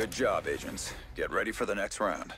Good job, agents. Get ready for the next round.